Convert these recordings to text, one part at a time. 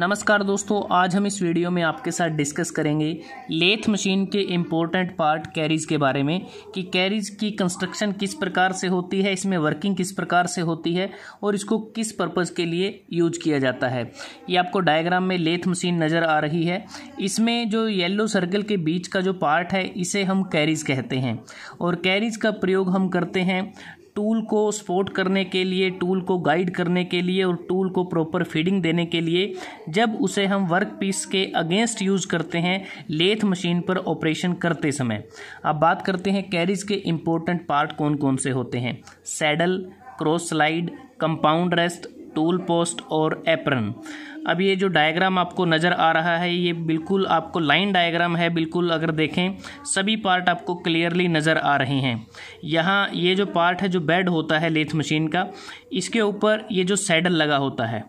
नमस्कार दोस्तों आज हम इस वीडियो में आपके साथ डिस्कस करेंगे लेथ मशीन के इम्पोर्टेंट पार्ट कैरीज के बारे में कि कैरीज की कंस्ट्रक्शन किस प्रकार से होती है इसमें वर्किंग किस प्रकार से होती है और इसको किस पर्पज़ के लिए यूज किया जाता है ये आपको डायग्राम में लेथ मशीन नज़र आ रही है इसमें जो येल्लो सर्कल के बीच का जो पार्ट है इसे हम कैरीज कहते हैं और कैरीज का प्रयोग हम करते हैं टूल को सपोर्ट करने के लिए टूल को गाइड करने के लिए और टूल को प्रॉपर फीडिंग देने के लिए जब उसे हम वर्क पीस के अगेंस्ट यूज़ करते हैं लेथ मशीन पर ऑपरेशन करते समय अब बात करते हैं कैरिज के इम्पोर्टेंट पार्ट कौन कौन से होते हैं saddle cross slide compound rest tool post और एप्रन अब ये जो डायग्राम आपको नज़र आ रहा है ये बिल्कुल आपको लाइन डायग्राम है बिल्कुल अगर देखें सभी पार्ट आपको क्लियरली नज़र आ रहे हैं यहाँ ये जो पार्ट है जो बेड होता है लेथ मशीन का इसके ऊपर ये जो सैडल लगा होता है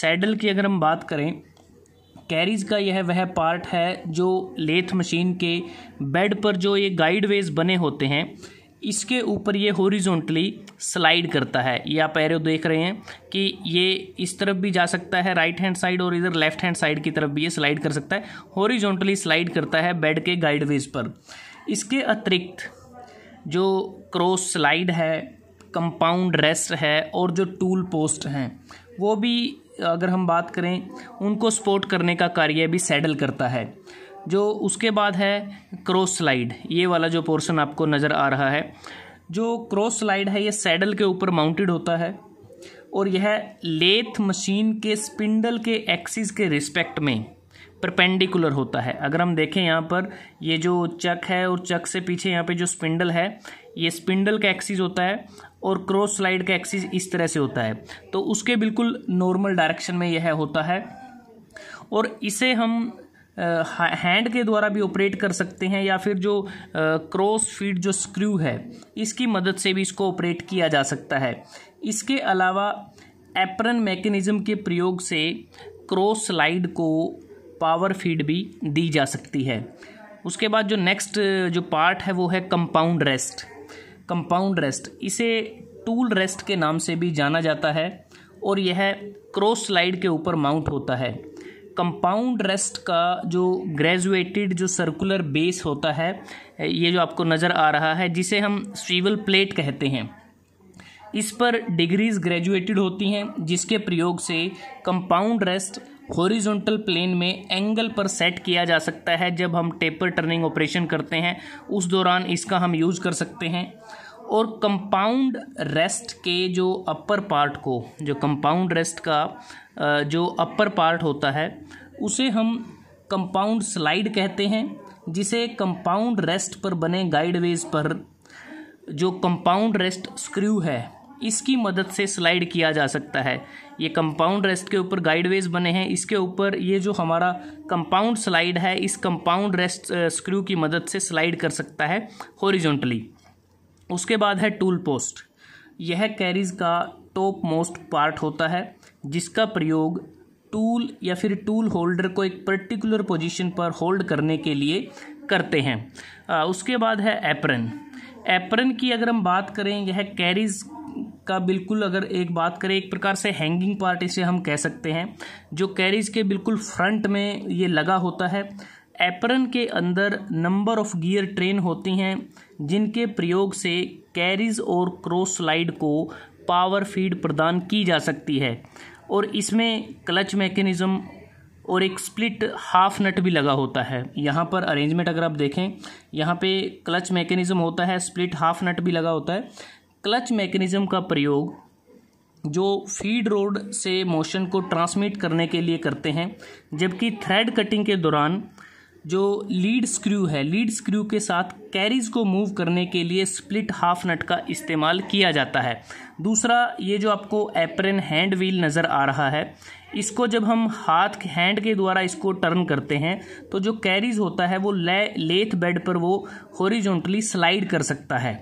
सैडल की अगर हम बात करें कैरीज का यह वह पार्ट है जो लेथ मशीन के बेड पर जो ये गाइडवेज बने होते हैं इसके ऊपर ये हॉरिजॉन्टली स्लाइड करता है ये आप एरो देख रहे हैं कि ये इस तरफ भी जा सकता है राइट हैंड साइड और इधर लेफ्ट हैंड साइड की तरफ भी ये स्लाइड कर सकता है हॉरिजॉन्टली स्लाइड करता है बेड के गाइडवेज पर इसके अतिरिक्त जो क्रॉस स्लाइड है कंपाउंड रेस्ट है और जो टूल पोस्ट हैं वो भी अगर हम बात करें उनको सपोर्ट करने का कार्य भी सैडल करता है जो उसके बाद है क्रॉस स्लाइड ये वाला जो पोर्शन आपको नज़र आ रहा है जो क्रॉस स्लाइड है ये सैडल के ऊपर माउंटेड होता है और यह लेथ मशीन के स्पिंडल के एक्सिस के रिस्पेक्ट में परपेंडिकुलर होता है अगर हम देखें यहाँ पर ये जो चक है और चक से पीछे यहाँ पे जो स्पिंडल है ये स्पिंडल का एक्सिस होता है और क्रॉस स्लाइड का एक्सिस इस तरह से होता है तो उसके बिल्कुल नॉर्मल डायरेक्शन में यह होता है और इसे हम हैंड के द्वारा भी ऑपरेट कर सकते हैं या फिर जो क्रॉस फीड जो स्क्रू है इसकी मदद से भी इसको ऑपरेट किया जा सकता है इसके अलावा एप्रन मैकेनिज्म के प्रयोग से क्रॉस स्लाइड को पावर फीड भी दी जा सकती है उसके बाद जो नेक्स्ट जो पार्ट है वो है कंपाउंड रेस्ट कंपाउंड रेस्ट इसे टूल रेस्ट के नाम से भी जाना जाता है और यह क्रॉस स्लाइड के ऊपर माउंट होता है कंपाउंड रेस्ट का जो ग्रेजुएटेड जो सर्कुलर बेस होता है ये जो आपको नज़र आ रहा है जिसे हम स्वीवल प्लेट कहते हैं इस पर डिग्रीज ग्रेजुएटेड होती हैं जिसके प्रयोग से कंपाउंड रेस्ट हॉरिजॉन्टल प्लेन में एंगल पर सेट किया जा सकता है जब हम टेपर टर्निंग ऑपरेशन करते हैं उस दौरान इसका हम यूज़ कर सकते हैं और कंपाउंड रेस्ट के जो अपर पार्ट को जो कंपाउंड रेस्ट का जो अपर पार्ट होता है उसे हम कंपाउंड स्लाइड कहते हैं जिसे कंपाउंड रेस्ट पर बने गाइडवेज पर जो कंपाउंड रेस्ट स्क्रू है इसकी मदद से स्लाइड किया जा सकता है ये कंपाउंड रेस्ट के ऊपर गाइडवेज बने हैं इसके ऊपर ये जो हमारा कंपाउंड स्लाइड है इस कंपाउंड रेस्ट स्क्रू की मदद से स्लाइड कर सकता है हॉरिजॉन्टली उसके बाद है टूल पोस्ट यह कैरीज का टॉप मोस्ट पार्ट होता है जिसका प्रयोग टूल या फिर टूल होल्डर को एक पर्टिकुलर पोजीशन पर होल्ड करने के लिए करते हैं आ, उसके बाद है एप्रन एप्रन की अगर हम बात करें यह कैरीज का बिल्कुल अगर एक बात करें एक प्रकार से हैंगिंग पार्ट इसे हम कह सकते हैं जो कैरीज के बिल्कुल फ्रंट में ये लगा होता है एप्रन के अंदर नंबर ऑफ गियर ट्रेन होती हैं जिनके प्रयोग से कैरीज और क्रॉस स्लाइड को पावर फीड प्रदान की जा सकती है और इसमें क्लच मैकेनिज़्म और एक स्प्लिट हाफ नट भी लगा होता है यहाँ पर अरेंजमेंट अगर आप देखें यहाँ पे क्लच मैकेनिज़्म होता है स्प्लिट हाफ नट भी लगा होता है क्लच मैकेनिज़्म का प्रयोग जो फीड रोड से मोशन को ट्रांसमिट करने के लिए करते हैं जबकि थ्रेड कटिंग के दौरान जो लीड स्क्रू है लीड स्क्रू के साथ कैरीज को मूव करने के लिए स्प्लिट हाफ नट का इस्तेमाल किया जाता है दूसरा ये जो आपको एप्रन हैंड व्हील नज़र आ रहा है इसको जब हम हाथ हैंड के द्वारा इसको टर्न करते हैं तो जो कैरीज होता है वो ले लेथ बेड पर वो हॉरिजॉन्टली स्लाइड कर सकता है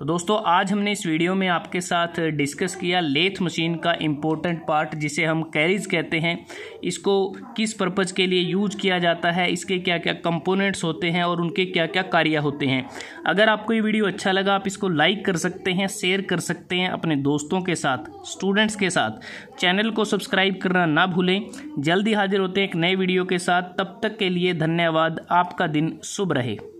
तो दोस्तों आज हमने इस वीडियो में आपके साथ डिस्कस किया लेथ मशीन का इम्पोर्टेंट पार्ट जिसे हम कैरिज कहते हैं इसको किस पर्पज़ के लिए यूज किया जाता है इसके क्या क्या कंपोनेंट्स होते हैं और उनके क्या क्या कार्य होते हैं अगर आपको ये वीडियो अच्छा लगा आप इसको लाइक कर सकते हैं शेयर कर सकते हैं अपने दोस्तों के साथ स्टूडेंट्स के साथ चैनल को सब्सक्राइब करना ना भूलें जल्दी हाजिर होते हैं एक नए वीडियो के साथ तब तक के लिए धन्यवाद आपका दिन शुभ रहे